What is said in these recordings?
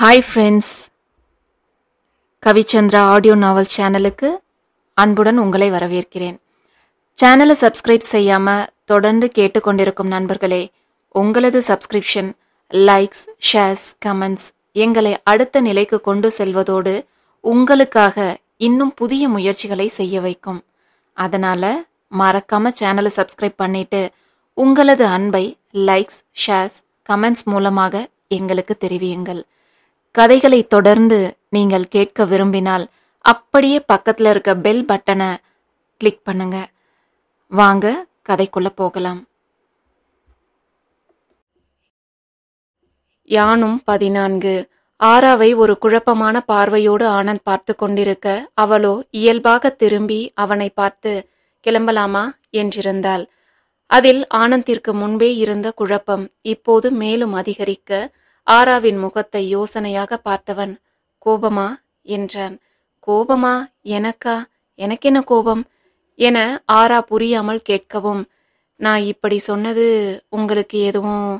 hi friends Kavichandra audio novel சேனலுக்கு அன்புடன் உங்களை வரவேற்கிறேன் சேனலை சப்ஸ்கிரைப் செய்யாமல் தொடர்ந்து கேட்டுக்கொண்டிருக்கும் நண்பர்களே உங்களது சப்ஸ்கிரிப்ஷன் லைக்ஸ் ஷேர்ஸ் கமெண்ட்ஸ் எங்களை அடுத்த நிலைக்கு கொண்டு செல்வதோடு உங்களுக்காக இன்னும் புதிய முயற்சிகளை செய்ய வைக்கும் அதனால் மறக்காமல் சேனலை சப்ஸ்கிரைப் பண்ணிவிட்டு உங்களது அன்பை லைக்ஸ் ஷேர்ஸ் கமெண்ட்ஸ் மூலமாக எங்களுக்கு தெரிவியுங்கள் கதைகளை தொடர்ந்து நீங்கள் கேட்க விரும்பினால் அப்படியே பக்கத்தில் இருக்க பெல் பட்டனை கிளிக் பண்ணுங்க வாங்க கதைக்குள்ள போகலாம் யானும் பதினான்கு ஆராவை ஒரு குழப்பமான பார்வையோடு ஆனந்த் பார்த்து கொண்டிருக்க அவளோ இயல்பாக திரும்பி அவனை பார்த்து கிளம்பலாமா என்றிருந்தாள் அதில் ஆனந்திற்கு முன்பே இருந்த குழப்பம் இப்போது மேலும் அதிகரிக்க ஆராவின் முகத்தை யோசனையாக பார்த்தவன் கோபமா என்றான் கோபமா எனக்கா எனக்கென்ன கோபம் என ஆரா புரியாமல் கேட்கவும் நான் இப்படி சொன்னது உங்களுக்கு எதுவும்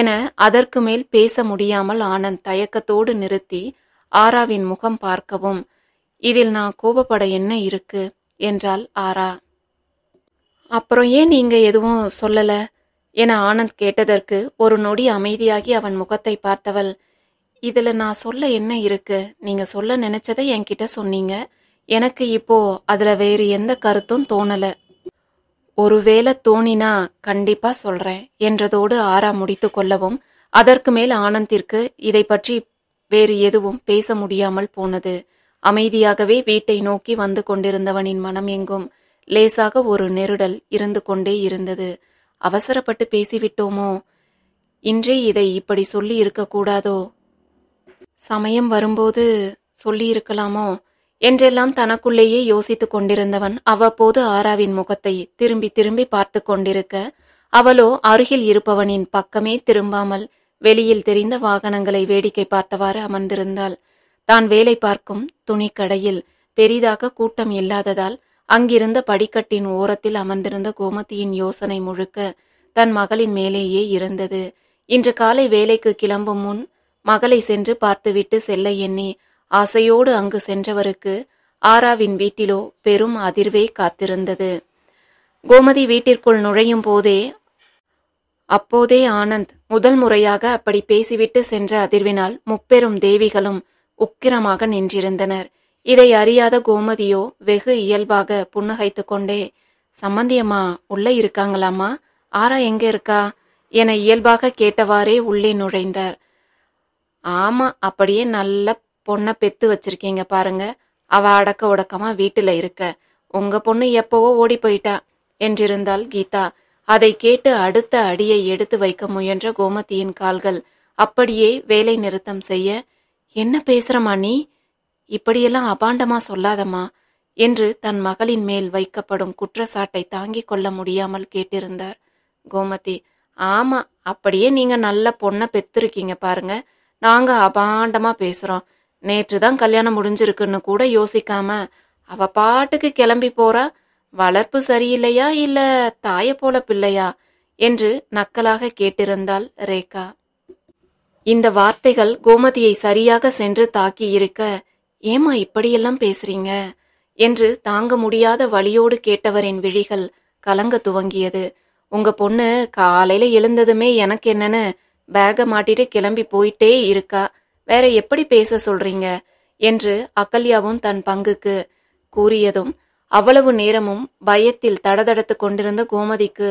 என அதற்கு மேல் பேச முடியாமல் ஆனந்த் தயக்கத்தோடு நிறுத்தி ஆராவின் முகம் பார்க்கவும் இதில் நான் கோபப்பட என்ன இருக்கு என்றால் ஆரா அப்புறம் ஏன் நீங்க எதுவும் சொல்லலை என ஆனந்த் கேட்டதற்கு ஒரு நொடி அமைதியாகி அவன் முகத்தை பார்த்தவள் இதில் நான் சொல்ல என்ன இருக்கு நீங்க சொல்ல நினைச்சதை என்கிட்ட சொன்னீங்க எனக்கு இப்போ அதுல வேறு எந்த கருத்தும் தோணல ஒருவேளை தோணினா கண்டிப்பா சொல்றேன் என்றதோடு ஆறா முடித்து கொள்ளவும் அதற்கு மேல் ஆனந்திற்கு இதை பற்றி வேறு எதுவும் பேச முடியாமல் போனது அமைதியாகவே வீட்டை நோக்கி வந்து கொண்டிருந்தவனின் மனம் எங்கும் லேசாக ஒரு நெருடல் இருந்து கொண்டே இருந்தது அவசரப்பட்டு பேசிவிட்டோமோ இன்றே இதை இப்படி சொல்லி இருக்கக்கூடாதோ சமயம் வரும்போது சொல்லியிருக்கலாமோ என்றெல்லாம் தனக்குள்ளேயே யோசித்துக் கொண்டிருந்தவன் அவ்வப்போது ஆராவின் முகத்தை திரும்பி திரும்பி பார்த்து கொண்டிருக்க அவளோ அருகில் இருப்பவனின் பக்கமே திரும்பாமல் வெளியில் தெரிந்த வாகனங்களை வேடிக்கை பார்த்தவாறு அமர்ந்திருந்தாள் தான் வேலை பார்க்கும் துணிக்கடையில் பெரிதாக கூட்டம் இல்லாததால் அங்கிருந்த படிக்கட்டின் ஓரத்தில் அமர்ந்திருந்த கோமதியின் யோசனை முழுக்க தன் மகளின் மேலேயே இருந்தது இன்று காலை வேலைக்கு கிளம்பும் முன் மகளை சென்று பார்த்துவிட்டு செல்ல எண்ணி ஆசையோடு அங்கு சென்றவருக்கு ஆராவின் வீட்டிலோ பெரும் அதிர்வே காத்திருந்தது கோமதி வீட்டிற்குள் நுழையும் போதே அப்போதே ஆனந்த் முதல் முறையாக அப்படி பேசிவிட்டு சென்ற அதிர்வினால் முப்பெரும் தேவிகளும் உக்கிரமாக நின்றிருந்தனர் இதை அறியாத கோமதியோ வெகு இயல்பாக புன்னகைத்து கொண்டே சம்மந்தியம்மா உள்ளே இருக்காங்களாமா ஆரா எங்க இருக்கா என இயல்பாக கேட்டவாறே உள்ளே நுழைந்தார் ஆமா அப்படியே நல்ல பொண்ணை பெத்து வச்சிருக்கீங்க பாருங்க அவ அடக்க உடக்கமா வீட்டுல இருக்க உங்க பொண்ணு எப்பவோ ஓடி போயிட்டா என்றிருந்தாள் கீதா அதை கேட்டு அடுத்த அடியை எடுத்து வைக்க முயன்ற கோமதியின் கால்கள் அப்படியே வேலை நிறுத்தம் செய்ய என்ன பேசுறமா நீ இப்படியெல்லாம் அபாண்டமா சொல்லாதம்மா என்று தன் மகளின் மேல் வைக்கப்படும் குற்றச்சாட்டை தாங்கிக் கொள்ள முடியாமல் கேட்டிருந்தார் கோமதி ஆமா அப்படியே நீங்க நல்ல பொண்ணை பெத்திருக்கீங்க பாருங்க நாங்க அபாண்டமா பேசுறோம் நேற்று தான் கல்யாணம் முடிஞ்சிருக்குன்னு கூட யோசிக்காம அவ பாட்டுக்கு கிளம்பி போறா வளர்ப்பு சரியில்லையா இல்ல தாய போல பிள்ளையா என்று நக்கலாக கேட்டிருந்தாள் ரேகா இந்த வார்த்தைகள் கோமதியை சரியாக சென்று தாக்கி இருக்க ஏமா இப்படியெல்லாம் பேசுறீங்க என்று தாங்க முடியாத வழியோடு கேட்டவரின் விழிகள் கலங்க துவங்கியது உங்க பொண்ணு காலையில எழுந்ததுமே எனக்கு என்னன்னு பேக மாட்டிட்டு கிளம்பி போயிட்டே இருக்கா வேற எப்படி பேச சொல்றீங்க என்று அகல்யாவும் தன் பங்குக்கு கூறியதும் அவ்வளவு நேரமும் பயத்தில் தடதடத்து கொண்டிருந்த கோமதிக்கு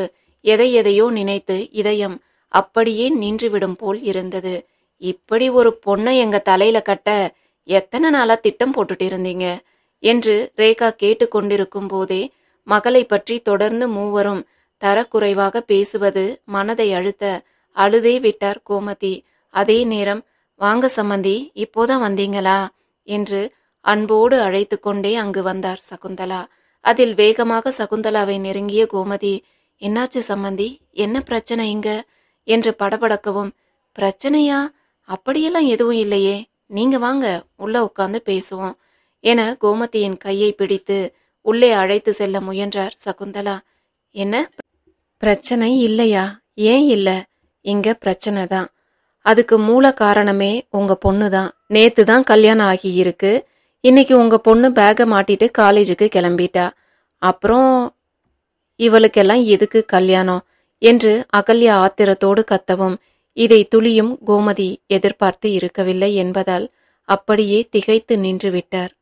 எதை எதையோ நினைத்து இதயம் அப்படியே நின்றுவிடும் போல் இருந்தது இப்படி ஒரு பொண்ணை எங்க தலையில கட்ட எத்தனை நாளா திட்டம் போட்டுட்டு இருந்தீங்க என்று ரேகா கேட்டுக்கொண்டிருக்கும் போதே மகளை பற்றி தொடர்ந்து மூவரும் தரக்குறைவாக பேசுவது மனதை அழுத்த அழுதே விட்டார் கோமதி அதே நேரம் வாங்க சம்மந்தி இப்போதான் வந்தீங்களா என்று அன்போடு அழைத்து கொண்டே அங்கு வந்தார் சகுந்தலா அதில் வேகமாக சகுந்தலாவை நெருங்கிய கோமதி என்னாச்சு சம்மந்தி என்ன பிரச்சனை இங்க என்று படபடக்கவும் பிரச்சனையா அப்படியெல்லாம் எதுவும் இல்லையே நீங்க வாங்க உள்ள உட்கார்ந்து பேசுவோம் என கோமதியின் கையை பிடித்து உள்ளே அழைத்து செல்ல முயன்றார் சகுந்தலா என்ன பிரச்சனை இல்லையா ஏன் இல்ல இங்க பிரச்சனை தான் அதுக்கு மூல காரணமே உங்க பொண்ணு தான் நேத்து தான் கல்யாணம் ஆகி இருக்கு இன்னைக்கு உங்க பொண்ணு பேகை மாட்டிட்டு காலேஜுக்கு கிளம்பிட்டா அப்புறம் இவளுக்கெல்லாம் எதுக்கு கல்யாணம் என்று அகல்யா ஆத்திரத்தோடு கத்தவும் இதை துளியும் கோமதி எதிர்பார்த்து இருக்கவில்லை என்பதால் அப்படியே திகைத்து நின்றுவிட்டார்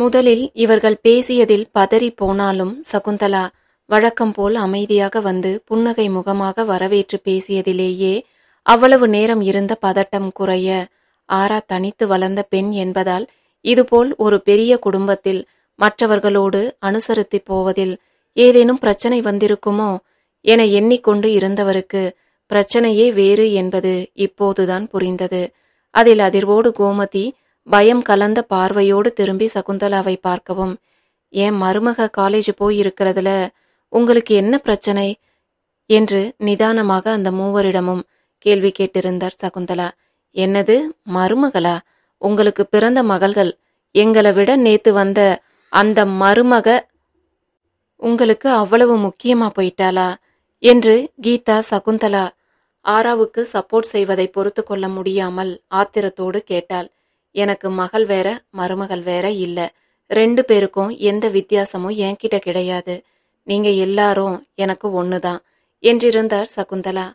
முதலில் இவர்கள் பேசியதில் பதறி போனாலும் சகுந்தலா வழக்கம் போல் அமைதியாக வந்து புன்னகை முகமாக வரவேற்று பேசியதிலேயே அவ்வளவு நேரம் இருந்த பதட்டம் குறைய ஆரா தனித்து வளர்ந்த பெண் என்பதால் இதுபோல் ஒரு பெரிய குடும்பத்தில் மற்றவர்களோடு அனுசரித்து போவதில் ஏதேனும் பிரச்சனை வந்திருக்குமோ என எண்ணிக்கொண்டு இருந்தவருக்கு பிரச்சனையே வேறு என்பது இப்போதுதான் புரிந்தது அதில் அதிர்வோடு கோமதி பயம் கலந்த பார்வையோடு திரும்பி சகுந்தலாவை பார்க்கவும் ஏன் மருமக காலேஜ் போயிருக்கிறதுல உங்களுக்கு என்ன பிரச்சனை என்று நிதானமாக அந்த மூவரிடமும் கேள்வி கேட்டிருந்தார் சகுந்தலா என்னது மருமகளா உங்களுக்கு பிறந்த மகள்கள் எங்களை விட நேத்து வந்த அந்த மருமக உங்களுக்கு அவ்வளவு முக்கியமா போயிட்டாளா என்று கீதா சகுந்தலா ஆராவுக்கு சப்போர்ட் செய்வதை பொறுத்து கொள்ள முடியாமல் ஆத்திரத்தோடு கேட்டாள் எனக்கு மகள் வேற மருமகள் வேற இல்லை ரெண்டு பேருக்கும் எந்த வித்தியாசமும் என்கிட்ட கிடையாது நீங்க எல்லாரும் எனக்கு ஒன்று தான் என்றிருந்தார் சகுந்தலா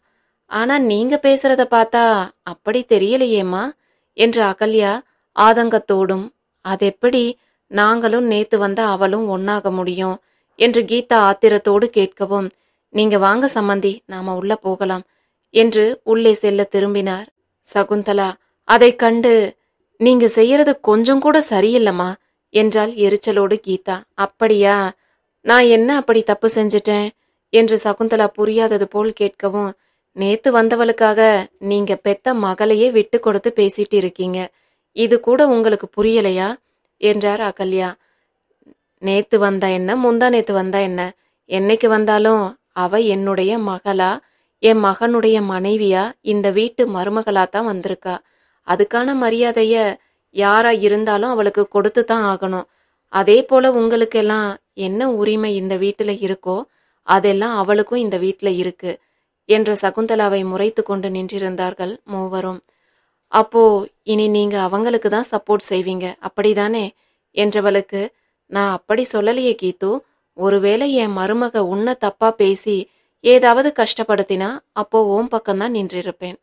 ஆனா நீங்க பேசுறத பார்த்தா அப்படி தெரியலையேம்மா என்று அகல்யா ஆதங்கத்தோடும் அதெப்படி நாங்களும் நேத்து வந்த அவளும் ஒன்னாக முடியும் என்று கீதா ஆத்திரத்தோடு கேட்கவும் நீங்க வாங்க சம்மந்தி நாம உள்ள போகலாம் என்று உள்ளே செல்ல திரும்பினார் சகுந்தலா அதை கண்டு நீங்க செய்யறது கொஞ்சம் கூட சரியில்லம்மா என்றால் எரிச்சலோடு கீதா அப்படியா நான் என்ன அப்படி தப்பு செஞ்சிட்டேன் என்று சகுந்தலா புரியாதது போல் கேட்கவும் நேத்து வந்தவளுக்காக நீங்க பெத்த மகளையே விட்டு கொடுத்து பேசிட்டு இருக்கீங்க இது கூட உங்களுக்கு புரியலையா என்றார் அகல்யா நேத்து வந்தா என்ன முந்தா நேத்து வந்தா என்ன என்னைக்கு வந்தாலும் அவ என்னுடைய மகளா என் மகனுடைய மனைவியா இந்த வீட்டு மருமகளாக தான் வந்திருக்கா அதுக்கான மரியாதைய யாரா இருந்தாலும் அவளுக்கு கொடுத்து தான் ஆகணும் அதே போல உங்களுக்கெல்லாம் என்ன உரிமை இந்த வீட்டில் இருக்கோ அதெல்லாம் அவளுக்கும் இந்த வீட்டில் இருக்கு என்ற சகுந்தலாவை முறைத்து கொண்டு நின்றிருந்தார்கள் மூவரும் அப்போ இனி நீங்க அவங்களுக்கு தான் சப்போர்ட் செய்வீங்க அப்படிதானே என்றவளுக்கு நான் அப்படி சொல்லலையே கீத்து ஒருவேளை என் மருமக உன்ன தப்பா பேசி ஏதாவது கஷ்டப்படுத்தினா அப்போ ஓம் பக்கம்தான் நின்றிருப்பேன்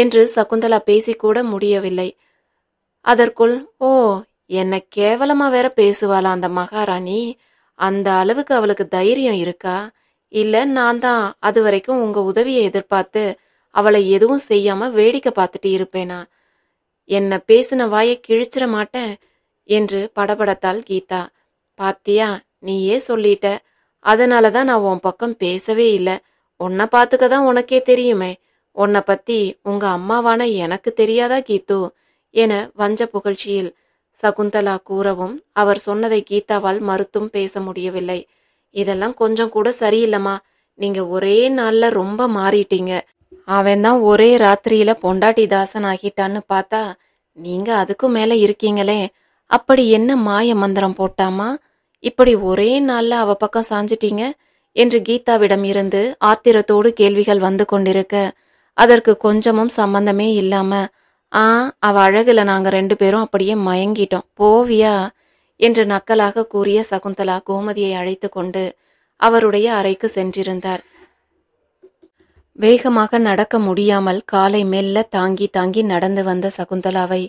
என்று சகுந்தலா பேசிக்கூட முடியவில்லை அதற்குள் ஓ என்னை கேவலமா வேற பேசுவாளா அந்த மகாராணி அந்த அளவுக்கு அவளுக்கு தைரியம் இருக்கா இல்ல நான் தான் அது வரைக்கும் உங்க உதவியை எதிர்பார்த்து அவளை எதுவும் செய்யாம வேடிக்கை பார்த்துட்டு இருப்பேனா என்ன பேசின வாயை கிழிச்சிட மாட்டேன் என்று படபடத்தாள் கீதா பாத்தியா நீயே சொல்லிட்ட அதனால தான் நான் உன் பக்கம் பேசவே இல்லை உன்னை பார்த்துக்க தான் உனக்கே தெரியுமே உன்னை பத்தி உங்க அம்மாவான எனக்கு தெரியாதா கீத்து என வஞ்ச புகழ்ச்சியில் சகுந்தலா கூறவும் அவர் சொன்னதை கீதாவால் மறுத்தும் பேச முடியவில்லை இதெல்லாம் கொஞ்சம் கூட சரியில்லைம்மா நீங்க ஒரே நாள்ல ரொம்ப மாறிட்டீங்க அவன் தான் ஒரே ராத்திரியில பொண்டாட்டி தாசன் ஆகிட்டான்னு பார்த்தா நீங்க அதுக்கும் மேல இருக்கீங்களே அப்படி என்ன மாய மந்திரம் போட்டாமா இப்படி ஒரே நாள்ல அவ பக்கம் சாஞ்சிட்டீங்க என்று கீதாவிடம் இருந்து ஆத்திரத்தோடு கேள்விகள் வந்து கொண்டிருக்க அதற்கு கொஞ்சமும் சம்பந்தமே இல்லாம ஆ அவ அழகுல நாங்க ரெண்டு பேரும் அப்படியே மயங்கிட்டோம் போவியா என்று நக்கலாக கூறிய சகுந்தலா கோமதியை அழைத்து கொண்டு அவருடைய அறைக்கு சென்றிருந்தார் வேகமாக நடக்க முடியாமல் காலை மெல்ல தாங்கி தாங்கி நடந்து வந்த சகுந்தலாவை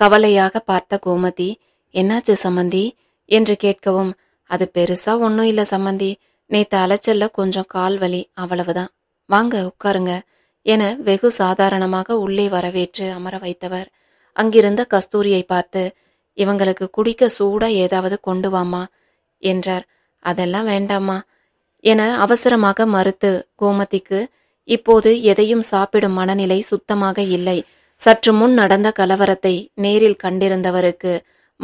கவலையாக பார்த்த கோமதி என்னாச்சு சம்மந்தி என்று கேட்கவும் அது பெருசா ஒன்றும் இல்லை சம்மந்தி நேத்து அலைச்சல்ல கொஞ்சம் கால் வலி அவ்வளவுதான் வாங்க உட்காருங்க என வெகு சாதாரணமாக உள்ளே வரவேற்று அமர வைத்தவர் அங்கிருந்த கஸ்தூரியை பார்த்து இவங்களுக்கு குடிக்க சூடா ஏதாவது கொண்டு வாமா என்றார் அதெல்லாம் வேண்டாமா என அவசரமாக மறுத்து கோமதிக்கு இப்போது எதையும் சாப்பிடும் மனநிலை சுத்தமாக இல்லை சற்று முன் நடந்த கலவரத்தை நேரில் கண்டிருந்தவருக்கு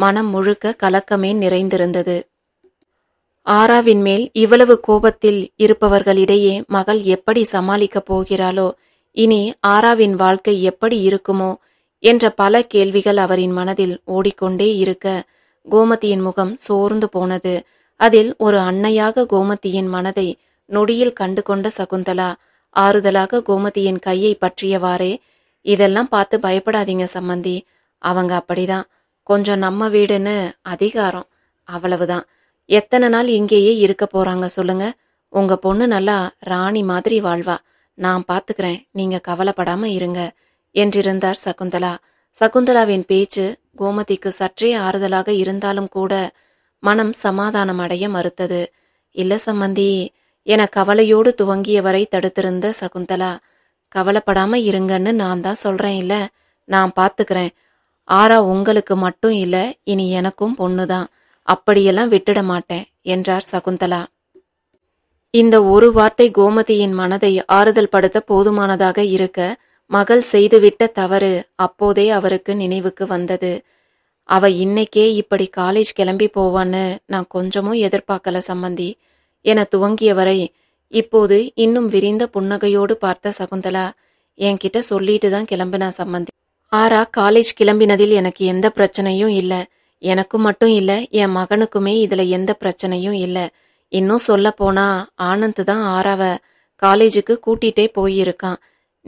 மனம் முழுக்க கலக்கமே நிறைந்திருந்தது ஆராவின் மேல் இவ்வளவு கோபத்தில் இருப்பவர்களிடையே மகள் எப்படி சமாளிக்கப் போகிறாளோ இனி ஆராவின் வாழ்க்கை எப்படி இருக்குமோ என்ற பல கேள்விகள் அவரின் மனதில் ஓடிக்கொண்டே இருக்க கோமதியின் முகம் சோர்ந்து போனது அதில் ஒரு அன்னையாக கோமதியின் மனதை நொடியில் கண்டு கொண்ட சகுந்தலா ஆறுதலாக கோமதியின் கையை பற்றியவாறே இதெல்லாம் பார்த்து பயப்படாதீங்க சம்மந்தி அவங்க அப்படிதான் கொஞ்சம் நம்ம வீடுன்னு அதிகாரம் அவ்வளவுதான் எத்தனை நாள் இங்கேயே இருக்க போறாங்க சொல்லுங்க உங்க பொண்ணு நல்லா ராணி மாதிரி வாழ்வா நான் பாத்துக்கிறேன் நீங்க கவலைப்படாம இருங்க என்றிருந்தார் சகுந்தலா சகுந்தலாவின் பேச்சு கோமதிக்கு சற்றே ஆறுதலாக இருந்தாலும் கூட மனம் சமாதானம் அடைய மறுத்தது இல்ல சம்பந்தி என கவலையோடு துவங்கியவரை தடுத்திருந்த சகுந்தலா கவலைப்படாம இருங்கன்னு நான் தான் சொல்றேன் இல்ல நான் பாத்துக்கிறேன் ஆறா உங்களுக்கு மட்டும் இல்ல இனி எனக்கும் பொண்ணுதான் அப்படியெல்லாம் விட்டுட மாட்டேன் என்றார் சகுந்தலா இந்த ஒரு வார்த்தை கோமதியின் மனதை ஆறுதல் படுத்த போதுமானதாக இருக்க மகள் செய்துவிட்ட தவறு அப்போதே அவருக்கு நினைவுக்கு வந்தது அவ இன்னைக்கே இப்படி காலேஜ் கிளம்பி போவான்னு நான் கொஞ்சமும் எதிர்பார்க்கல சம்பந்தி என துவங்கியவரை இப்போது இன்னும் விரிந்த புன்னகையோடு பார்த்த சகுந்தலா என்கிட்ட சொல்லிட்டு தான் கிளம்பினா சம்பந்தி ஆரா காலேஜ் கிளம்பினதில் எனக்கு எந்த பிரச்சனையும் இல்லை எனக்கு மட்டும் இல்லை என் மகனுக்குமே இதில் எந்த பிரச்சனையும் இல்லை இன்னும் சொல்ல போனா ஆனந்த் தான் ஆறாவ காலேஜுக்கு கூட்டிகிட்டே போயிருக்கான்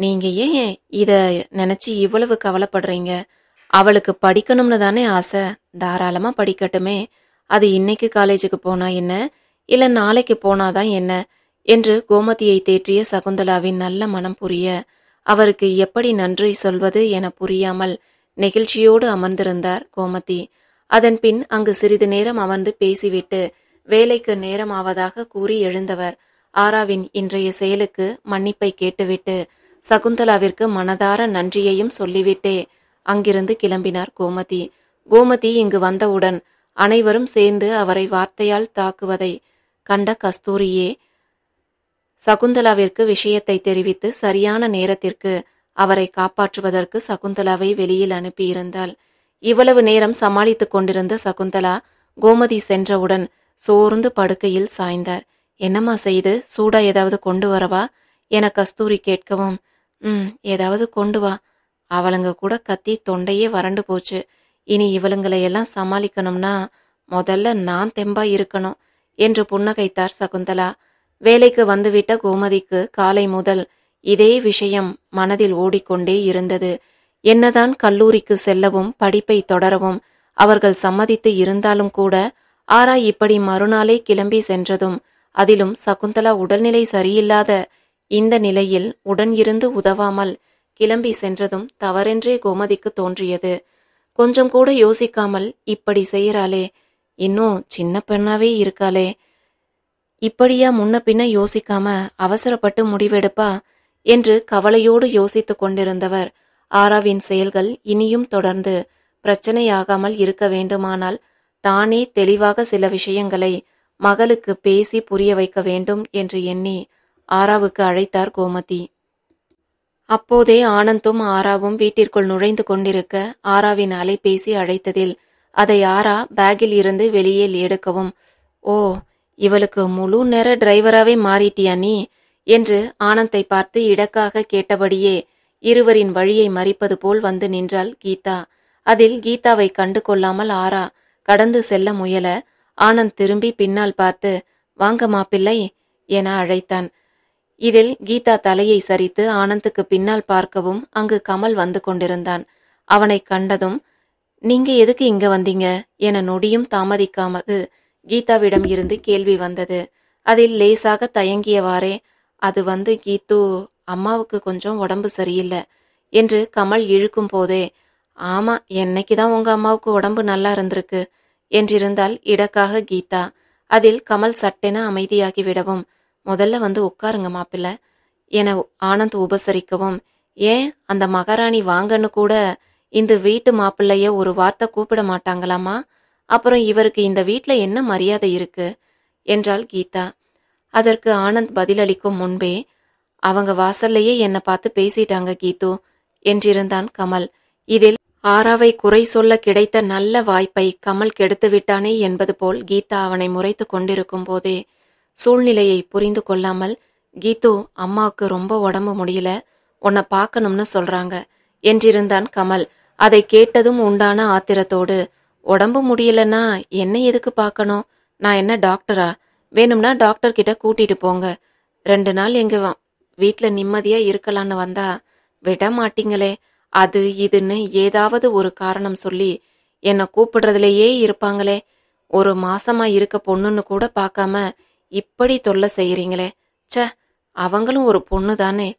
நீங்கள் ஏன் இதை நினச்சி இவ்வளவு கவலைப்படுறீங்க அவளுக்கு படிக்கணும்னு தானே ஆசை தாராளமாக படிக்கட்டுமே அது இன்னைக்கு காலேஜுக்கு போனா என்ன இல்லை நாளைக்கு போனாதான் என்ன என்று கோமதியை தேற்றிய சகுந்தலாவின் நல்ல மனம் புரிய அவருக்கு எப்படி நன்றி சொல்வது என புரியாமல் நெகிழ்ச்சியோடு அமர்ந்திருந்தார் கோமதி அதன்பின் அங்கு சிறிது நேரம் அமர்ந்து பேசிவிட்டு வேலைக்கு நேரமாவதாக கூறி எழுந்தவர் ஆராவின் இன்றைய செயலுக்கு மன்னிப்பை கேட்டுவிட்டு சகுந்தலாவிற்கு மனதார நன்றியையும் சொல்லிவிட்டே அங்கிருந்து கிளம்பினார் கோமதி கோமதி இங்கு வந்தவுடன் அனைவரும் சேர்ந்து அவரை வார்த்தையால் தாக்குவதை கண்ட கஸ்தூரியே சகுந்தலாவிற்கு விஷயத்தை தெரிவித்து சரியான நேரத்திற்கு அவரை காப்பாற்றுவதற்கு சகுந்தலாவை வெளியில் அனுப்பியிருந்தாள் இவ்வளவு நேரம் சமாளித்துக் கொண்டிருந்த சகுந்தலா கோமதி சென்றவுடன் சோர்ந்து படுக்கையில் சாய்ந்தார் என்னம்மா செய்து சூடா ஏதாவது கொண்டு வரவா என கஸ்தூரி கேட்கவும் ம் ஏதாவது கொண்டு வா அவளுங்க கூட கத்தி தொண்டையே வறண்டு போச்சு இனி இவளுங்களை எல்லாம் சமாளிக்கணும்னா முதல்ல நான் தெம்பா இருக்கணும் என்று புன்னகைத்தார் சகுந்தலா வேலைக்கு வந்துவிட்ட கோமதிக்கு காலை முதல் இதே விஷயம் மனதில் ஓடிக்கொண்டே இருந்தது என்னதான் கல்லூரிக்கு செல்லவும் படிப்பை தொடரவும் அவர்கள் சம்மதித்து இருந்தாலும் கூட ஆரா இப்படி மறுநாளே கிளம்பி சென்றதும் அதிலும் சகுந்தலா உடல்நிலை சரியில்லாத இந்த நிலையில் உடன் இருந்து உதவாமல் கிளம்பி சென்றதும் தவறென்றே கோமதிக்கு தோன்றியது கொஞ்சம் கூட யோசிக்காமல் இப்படி செய்கிறாளே இன்னும் சின்ன பெண்ணாவே இருக்காளே இப்படியா முன்ன பின்ன யோசிக்காம அவசரப்பட்டு முடிவெடுப்பா என்று கவலையோடு யோசித்து கொண்டிருந்தவர் ஆராவின் செயல்கள் இனியும் தொடர்ந்து பிரச்சனையாகாமல் இருக்க வேண்டுமானால் தானே தெளிவாக சில விஷயங்களை மகளுக்கு பேசி புரிய வைக்க வேண்டும் என்று எண்ணி ஆராவுக்கு அழைத்தார் கோமதி அப்போதே ஆனந்தும் ஆராவும் வீட்டிற்குள் நுழைந்து கொண்டிருக்க ஆராவின் அலைபேசி அழைத்ததில் அதை ஆரா பேக்கில் இருந்து வெளியே எடுக்கவும் ஓ இவளுக்கு முழு நேர டிரைவராகவே மாறிட்டியா நீ என்று ஆனந்தை பார்த்து இடக்காக கேட்டபடியே இருவரின் வழியை மறிப்பது போல் வந்து நின்றாள் கீதா அதில் கீதாவை கண்டு கொள்ளாமல் ஆரா கடந்து செல்ல முயல ஆனந்த் திரும்பி பின்னால் பார்த்து வாங்க மாப்பிள்ளை என அழைத்தான் இதில் கீதா தலையை சரித்து ஆனந்துக்கு பின்னால் பார்க்கவும் அங்கு கமல் வந்து கொண்டிருந்தான் அவனை கண்டதும் நீங்க எதுக்கு இங்க வந்தீங்க என நொடியும் தாமதிக்காமது கீதாவிடம் இருந்து கேள்வி வந்தது அதில் லேசாக தயங்கியவாறே அது வந்து கீத்து அம்மாவுக்கு கொஞ்சம் உடம்பு சரியில்லை என்று கமல் இழுக்கும் போதே ஆமா என்னைக்கு தான் உங்க அம்மாவுக்கு உடம்பு நல்லா இருந்திருக்கு என்றிருந்தால் இடக்காக கீதா அதில் கமல் சட்டென அமைதியாகி விடவும் முதல்ல வந்து உட்காருங்க மாப்பிள்ள என ஆனந்த் உபசரிக்கவும் ஏன் அந்த மகாராணி வாங்கன்னு கூட இந்த வீட்டு மாப்பிள்ளைய ஒரு வார்த்தை கூப்பிட மாட்டாங்களாமா அப்புறம் இவருக்கு இந்த வீட்டில் என்ன மரியாதை இருக்கு என்றாள் கீதா அதற்கு ஆனந்த் பதிலளிக்கும் முன்பே அவங்க வாசல்லையே என்னை பார்த்து பேசிட்டாங்க கீது என்றிருந்தான் கமல் இதில் ஆராவை குறை சொல்ல கிடைத்த நல்ல வாய்ப்பை கமல் கெடுத்து விட்டானே என்பது போல் கீதா அவனை முறைத்து கொண்டிருக்கும் போதே சூழ்நிலையை புரிந்து கொள்ளாமல் கீது அம்மாவுக்கு ரொம்ப உடம்பு முடியல உன்னை பார்க்கணும்னு சொல்றாங்க என்றிருந்தான் கமல் அதை கேட்டதும் உண்டான ஆத்திரத்தோடு உடம்பு முடியலன்னா என்ன எதுக்கு பார்க்கணும் நான் என்ன டாக்டரா வேணும்னா டாக்டர் கிட்ட கூட்டிட்டு போங்க ரெண்டு நாள் எங்க வீட்டில் நிம்மதியாக இருக்கலான்னு வந்தா விட மாட்டீங்களே அது இதுன்னு ஏதாவது ஒரு காரணம் சொல்லி என்னை கூப்பிடுறதுலேயே இருப்பாங்களே ஒரு மாசமா இருக்க பொண்ணுன்னு கூட பார்க்காம இப்படி தொல்லை செய்கிறீங்களே ச அவங்களும் ஒரு பொண்ணு தானே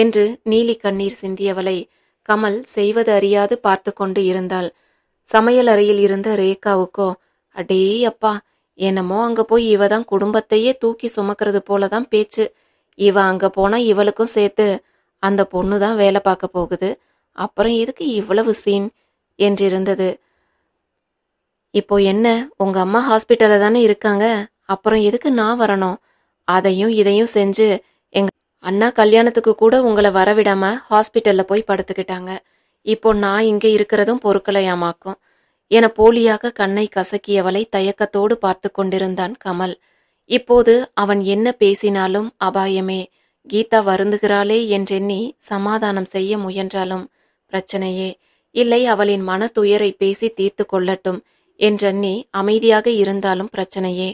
என்று நீலி கண்ணீர் சிந்தியவளை கமல் செய்வது அறியாது பார்த்து கொண்டு இருந்தாள் சமையல் அறையில் இருந்த ரேகாவுக்கோ அடே அப்பா என்னமோ அங்க போய் இவதான் குடும்பத்தையே தூக்கி சுமக்கிறது போலதான் பேச்சு இவ அங்கே போனால் இவளுக்கும் சேர்த்து அந்த பொண்ணு தான் வேலை பார்க்க போகுது அப்புறம் எதுக்கு இவ்வளவு சீன் என்றிருந்தது இப்போ என்ன உங்க அம்மா ஹாஸ்பிட்டலில் தானே இருக்காங்க அப்புறம் எதுக்கு நான் வரணும் அதையும் இதையும் செஞ்சு எங்க அண்ணா கல்யாணத்துக்கு கூட உங்களை வரவிடாம ஹாஸ்பிட்டல்ல போய் படுத்துக்கிட்டாங்க இப்போ நான் இங்க இருக்கிறதும் பொருட்களையாமாக்கும் என போலியாக கண்ணை கசக்கியவளை தயக்கத்தோடு பார்த்து கொண்டிருந்தான் கமல் இப்போது அவன் என்ன பேசினாலும் அபாயமே கீதா வருந்துகிறாளே என்றெண்ணி சமாதானம் செய்ய முயன்றாலும் பிரச்சனையே இல்லை அவளின் மன துயரை பேசி தீர்த்து கொள்ளட்டும் என்றெண்ணி அமைதியாக இருந்தாலும் பிரச்சனையே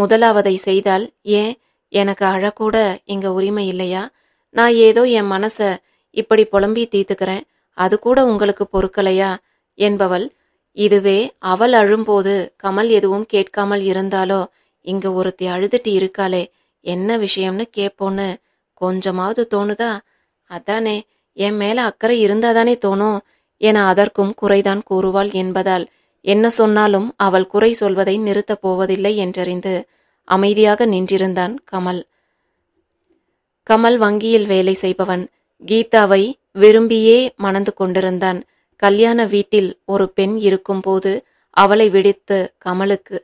முதலாவதை செய்தால் ஏன் எனக்கு அழக்கூட இங்க உரிமை இல்லையா நான் ஏதோ என் மனச இப்படி புலம்பி தீத்துக்கிறேன் அது கூட உங்களுக்கு பொறுக்கலையா என்பவள் இதுவே அவள் அழும்போது கமல் எதுவும் கேட்காமல் இருந்தாலோ இங்க ஒருத்தி அழுதுட்டு இருக்காளே என்ன விஷயம்னு கேட்போன்னு கொஞ்சமாவது தோணுதா அதானே என் மேல அக்கறை இருந்தாதானே தோணும் என அதற்கும் குறைதான் கூறுவாள் என்பதால் என்ன சொன்னாலும் அவள் குறை சொல்வதை நிறுத்தப் போவதில்லை என்றறிந்து அமைதியாக நின்றிருந்தான் கமல் கமல் வங்கியில் வேலை செய்பவன் கீதாவை விரும்பியே மணந்து கொண்டிருந்தான் கல்யாண வீட்டில் ஒரு பெண் இருக்கும்போது அவளை விடுத்து கமலுக்கு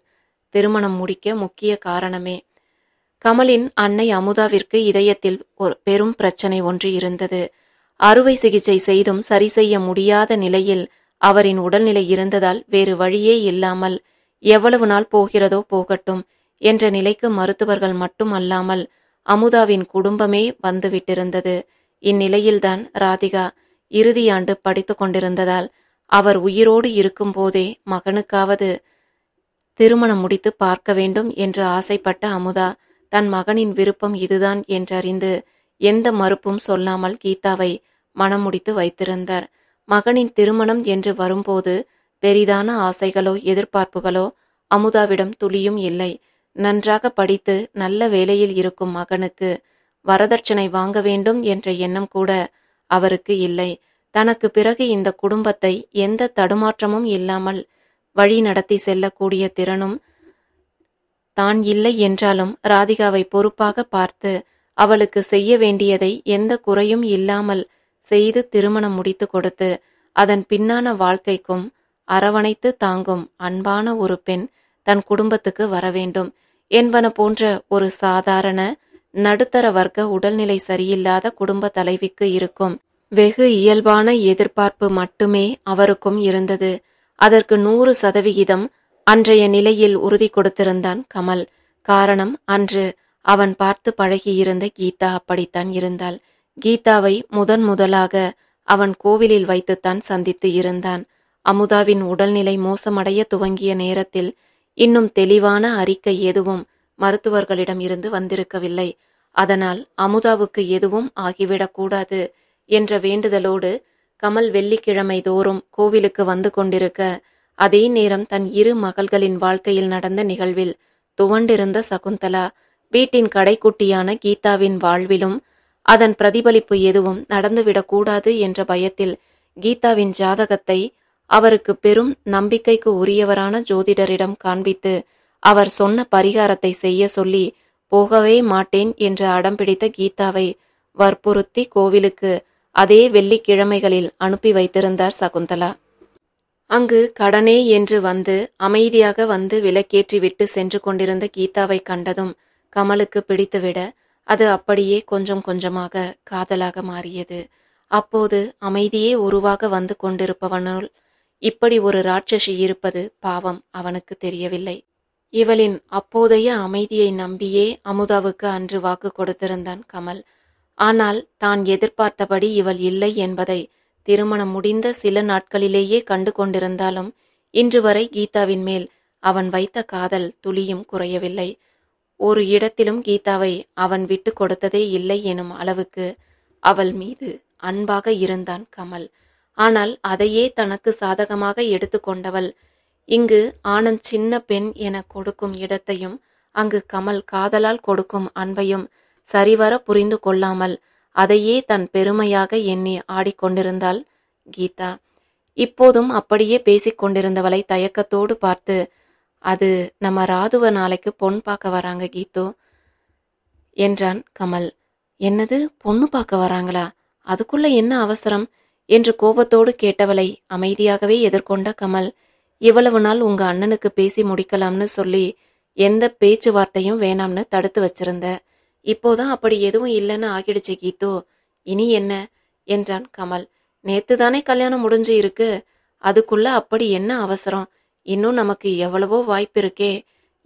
திருமணம் முடிக்க முக்கிய காரணமே கமலின் அன்னை அமுதாவிற்கு இதயத்தில் ஒரு பெரும் பிரச்சனை ஒன்று இருந்தது அறுவை சிகிச்சை செய்தும் சரி செய்ய முடியாத நிலையில் அவரின் உடல்நிலை இருந்ததால் வேறு வழியே இல்லாமல் எவ்வளவு நாள் போகிறதோ போகட்டும் என்ற நிலைக்கு மருத்துவர்கள் மட்டும் அல்லாமல் அமுதாவின் குடும்பமே வந்துவிட்டிருந்தது இந்நிலையில்தான் ராதிகா இறுதியாண்டு படித்து கொண்டிருந்ததால் அவர் உயிரோடு இருக்கும்போதே மகனுக்காவது திருமணம் முடித்து பார்க்க வேண்டும் என்று ஆசைப்பட்ட அமுதா தன் மகனின் விருப்பம் இதுதான் என்றறிந்து எந்த மறுப்பும் சொல்லாமல் கீதாவை மனம் முடித்து வைத்திருந்தார் மகனின் திருமணம் என்று வரும்போது பெரிதான ஆசைகளோ எதிர்பார்ப்புகளோ அமுதாவிடம் துளியும் இல்லை நன்றாக படித்து நல்ல வேலையில் இருக்கும் மகனுக்கு வரதட்சணை வாங்க வேண்டும் என்ற எண்ணம் கூட அவருக்கு இல்லை தனக்கு பிறகு இந்த குடும்பத்தை எந்த தடுமாற்றமும் இல்லாமல் வழி நடத்தி செல்லக்கூடிய திறனும் தான் இல்லை என்றாலும் ராதிகாவை பொறுப்பாக பார்த்து அவளுக்கு செய்ய வேண்டியதை எந்த குறையும் இல்லாமல் செய்து திருமணம் முடித்து கொடுத்து அதன் பின்னான வாழ்க்கைக்கும் அரவணைத்து தாங்கும் அன்பான ஒரு பெண் தன் குடும்பத்துக்கு வர வேண்டும் என்பன போன்ற ஒரு சாதாரண நடுத்தர வர்க்க உடல்நிலை சரியில்லாத குடும்ப தலைவிக்கு இருக்கும் வெகு இயல்பான எதிர்பார்ப்பு மட்டுமே அவருக்கும் இருந்தது அதற்கு நூறு சதவிகிதம் அன்றைய நிலையில் உறுதி கொடுத்திருந்தான் கமல் காரணம் அன்று அவன் பார்த்து பழகியிருந்த கீதா அப்படித்தான் இருந்தாள் கீதாவை முதன் முதலாக அவன் கோவிலில் வைத்துத்தான் சந்தித்து இருந்தான் அமுதாவின் உடல்நிலை மோசமடைய துவங்கிய நேரத்தில் இன்னும் தெளிவான அறிக்கை எதுவும் மருத்துவர்களிடம் இருந்து வந்திருக்கவில்லை அதனால் அமுதாவுக்கு எதுவும் ஆகிவிடக்கூடாது என்ற வேண்டுதலோடு கமல் வெள்ளிக்கிழமை தோறும் கோவிலுக்கு வந்து கொண்டிருக்க அதே நேரம் தன் இரு மகள்களின் வாழ்க்கையில் நடந்த நிகழ்வில் துவண்டிருந்த சகுந்தலா வீட்டின் கடைக்குட்டியான கீதாவின் வாழ்விலும் அதன் பிரதிபலிப்பு எதுவும் நடந்துவிடக்கூடாது என்ற பயத்தில் கீதாவின் ஜாதகத்தை அவருக்கு பெரும் நம்பிக்கைக்கு உரியவரான ஜோதிடரிடம் காண்பித்து அவர் சொன்ன பரிகாரத்தை செய்ய சொல்லி போகவே மாட்டேன் என்று அடம்பிடித்த கீதாவை வற்புறுத்தி கோவிலுக்கு அதே வெள்ளிக்கிழமைகளில் அனுப்பி வைத்திருந்தார் சகுந்தலா அங்கு கடனே என்று வந்து அமைதியாக வந்து விலக்கேற்றிவிட்டு சென்று கொண்டிருந்த கீதாவை கண்டதும் கமலுக்கு பிடித்துவிட அது அப்படியே கொஞ்சம் கொஞ்சமாக காதலாக மாறியது அப்போது அமைதியே உருவாக வந்து கொண்டிருப்பவனுள் இப்படி ஒரு ராட்சசி இருப்பது பாவம் அவனுக்கு தெரியவில்லை இவளின் அப்போதைய அமைதியை நம்பியே அமுதாவுக்கு அன்று வாக்கு கொடுத்திருந்தான் கமல் ஆனால் தான் எதிர்பார்த்தபடி இவள் இல்லை என்பதை திருமணம் முடிந்த சில நாட்களிலேயே கண்டு கொண்டிருந்தாலும் இன்று வரை கீதாவின் மேல் அவன் வைத்த காதல் துளியும் குறையவில்லை ஒரு இடத்திலும் கீதாவை அவன் விட்டு கொடுத்ததே இல்லை எனும் அளவுக்கு அவள் மீது அன்பாக இருந்தான் கமல் ஆனால் அதையே தனக்கு சாதகமாக எடுத்துக்கொண்டவள் இங்கு ஆனந்த் சின்ன பெண் என கொடுக்கும் இடத்தையும் அங்கு கமல் காதலால் கொடுக்கும் அன்பையும் சரிவர புரிந்து கொள்ளாமல் அதையே தன் பெருமையாக எண்ணி ஆடிக்கொண்டிருந்தாள் கீதா இப்போதும் அப்படியே பேசிக்கொண்டிருந்தவளை தயக்கத்தோடு பார்த்து அது நம்ம ராதுவ நாளைக்கு பொன் பார்க்க வராங்க கீதோ என்றான் கமல் என்னது பொண்ணு பார்க்க வராங்களா அதுக்குள்ள என்ன அவசரம் என்று கோபத்தோடு கேட்டவளை அமைதியாகவே எதிர்கொண்ட கமல் இவ்வளவு நாள் உங்க அண்ணனுக்கு பேசி முடிக்கலாம்னு சொல்லி எந்த பேச்சுவார்த்தையும் வேணாம்னு தடுத்து வச்சிருந்தேன் இப்போதான் அப்படி எதுவும் இல்லைன்னு ஆகிடுச்சு கீத்து இனி என்ன என்றான் கமல் நேத்து தானே கல்யாணம் முடிஞ்சு இருக்கு அதுக்குள்ள அப்படி என்ன அவசரம் இன்னும் நமக்கு எவ்வளவோ வாய்ப்பிருக்கே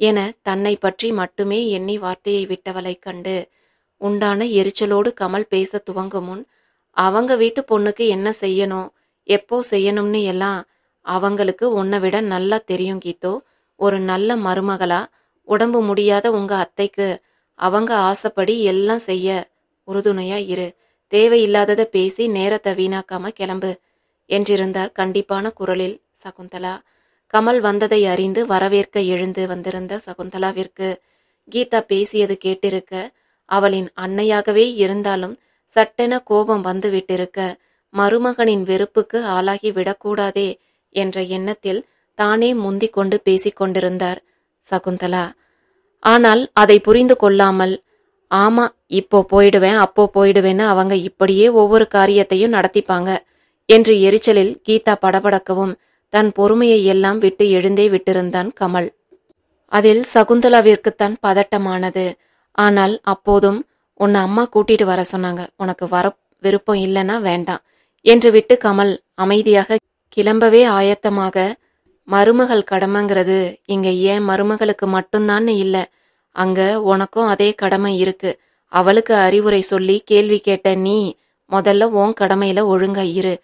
என தன்னை பற்றி மட்டுமே எண்ணி வார்த்தையை விட்டவளை கண்டு உண்டான எரிச்சலோடு கமல் பேச துவங்கும் முன் அவங்க வீட்டு பொண்ணுக்கு என்ன செய்யணும் எப்போ செய்யணும்னு எல்லாம் அவங்களுக்கு உன்னை விட நல்லா தெரியும் கீதோ ஒரு நல்ல மருமகளா உடம்பு முடியாத உங்க அத்தைக்கு அவங்க ஆசைப்படி எல்லாம் செய்ய உறுதுணையா இரு தேவையில்லாததை பேசி நேரத்தை வீணாக்காம கிளம்பு என்றிருந்தார் கண்டிப்பான குரலில் சகுந்தலா கமல் வந்ததை அறிந்து வரவேற்க எழுந்து வந்திருந்த சகுந்தலாவிற்கு கீதா பேசியது கேட்டிருக்க அவளின் அன்னையாகவே இருந்தாலும் சட்டென கோபம் வந்து விட்டிருக்க மருமகனின் வெறுப்புக்கு ஆளாகி விடக்கூடாதே என்ற எண்ணத்தில் தானே முந்திக் கொண்டு பேசிக் கொண்டிருந்தார் சகுந்தலா ஆனால் அதை புரிந்து கொள்ளாமல் ஆமா இப்போ போயிடுவேன் அப்போ போயிடுவேன்னு அவங்க இப்படியே ஒவ்வொரு காரியத்தையும் நடத்திப்பாங்க என்று எரிச்சலில் கீதா படபடக்கவும் தன் பொறுமையை எல்லாம் விட்டு எழுந்தே விட்டிருந்தான் கமல் அதில் சகுந்தலாவிற்குத்தான் பதட்டமானது ஆனால் அப்போதும் உன்னை அம்மா கூட்டிட்டு வர சொன்னாங்க உனக்கு வர விருப்பம் இல்லைன்னா வேண்டாம் என்று விட்டு கமல் அமைதியாக கிளம்பவே ஆயத்தமாக மருமகள் கடமைங்கிறது இங்க ஏன் மருமகளுக்கு மட்டும்தான்னு இல்ல அங்க உனக்கும் அதே கடமை இருக்கு அவளுக்கு அறிவுரை சொல்லி கேள்வி கேட்ட நீ முதல்ல உன் கடமையில ஒழுங்கா இரு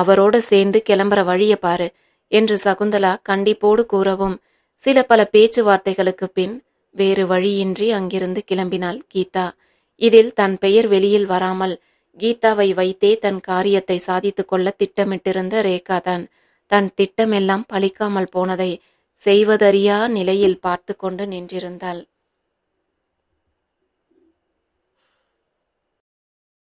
அவரோட சேர்ந்து கிளம்புற வழிய பாரு என்று சகுந்தலா கண்டிப்போடு கூறவும் சில பல பேச்சுவார்த்தைகளுக்கு பின் வேறு வழியின்றி அங்கிருந்து கிளம்பினாள் கீதா இதில் தன் பெயர் வெளியில் வராமல் கீதாவை வைத்தே தன் காரியத்தை சாதித்துக்கொள்ள கொள்ள திட்டமிட்டிருந்த ரேகாதான் தன் திட்டமெல்லாம் பழிக்காமல் போனதை செய்வதறியா நிலையில் பார்த்து கொண்டு நின்றிருந்தாள்